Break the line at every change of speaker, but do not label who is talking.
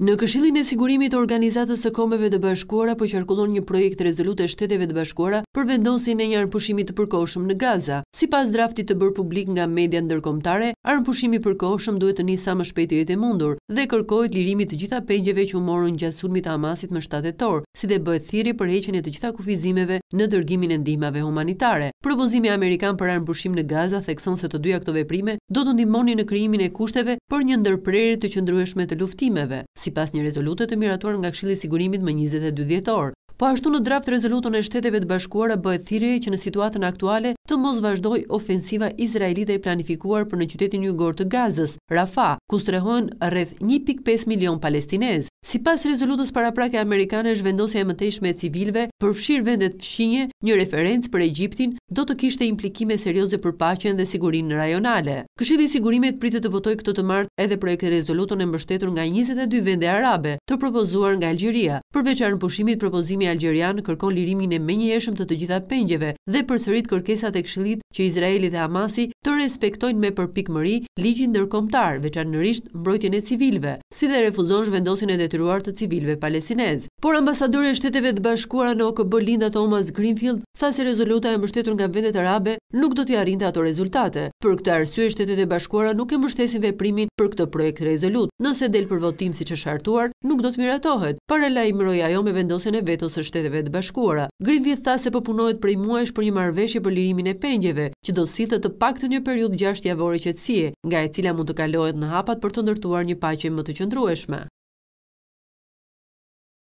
Në këshillin e sigurimit të organizatës së kombeve të bashkuara po qarkullon një projekt rezolute shteteve të bashkuara për vendosjen e një armpushimi të përkohshëm në Gaza. Sipas draftit të bërë publik nga media ndërkombëtare, armpushimi i përkohshëm duhet të nisë sa më shpejt e të mundur dhe kërkohet lirimi të gjitha pengjeve që u morën gjatë sulmit të Hamasit më 7 tetor, si dhe bëhet thirrje për heqjen e të gjitha kufizimeve në dërgimin e ndihmave humanitare. Propozimi amerikan për armpushim në Gaza thekson se të dyja këto veprime do të ndihmonin në krijimin e kushteve për një ndërprerje të qëndrueshme të luftimeve. Si pas një rezolute të miratuar nga Këshilli i Sigurimit më 22 dhjetor. Po ashtu në draft rezolutën e Shteteve të Bashkuara bëhet thirrje që në situatën aktuale të mos vazhdojë ofensiva izraelite e planifikuar për në qytetin jugor të Gazës, Rafah, ku strehohen rreth 1.5 milion palestinezë. Si pas rezolutës para prake Amerikanë është vendosja e mëtejshme e civilve, përfshirë vendet fshinje, një referencë për Egjiptin, do të kishte implikime serioze për pacjen dhe sigurin në rajonale. Këshili sigurimet pritë të votoj këtë të martë edhe projekte rezolutën e mbështetur nga 22 vende arabe, të propozuar nga Algjeria. Përveqar në pushimit, propozimi Algjerian kërkon lirimin e menjë eshëm të të gjitha pengjeve dhe përsërit kërkesat e këshilit që Izraeli dhe Hamasi të respektojnë me përpikmëri ligjin dërkomtar, veçanërisht mbrojtjene civilve, si dhe refuzon vendosin e detyruar të civilve palestinez. Por ambasadori e shteteve të bashkuara në OKB Linda Thomas Greenfield tha se rezoluta e mbështetur nga vendet arabe nuk do të arrinte ato rezultate. Për këtë arsye shtetet e bashkuara nuk e mbështesin veprimin për këtë projekt rezolut. Nëse del për votim siç është hartuar, nuk do të miratohet. Para lajmëroi ajo me vendosjen e vetos së shteteve të bashkuara. Greenfield tha se po punohet prej muajsh për një marrëveshje për lirimin e pengjeve, që do të sillte të paktën një periudhë 6 javore qetësie, nga e cila mund të kalohet në hapat për të ndërtuar një paqe më të qëndrueshme.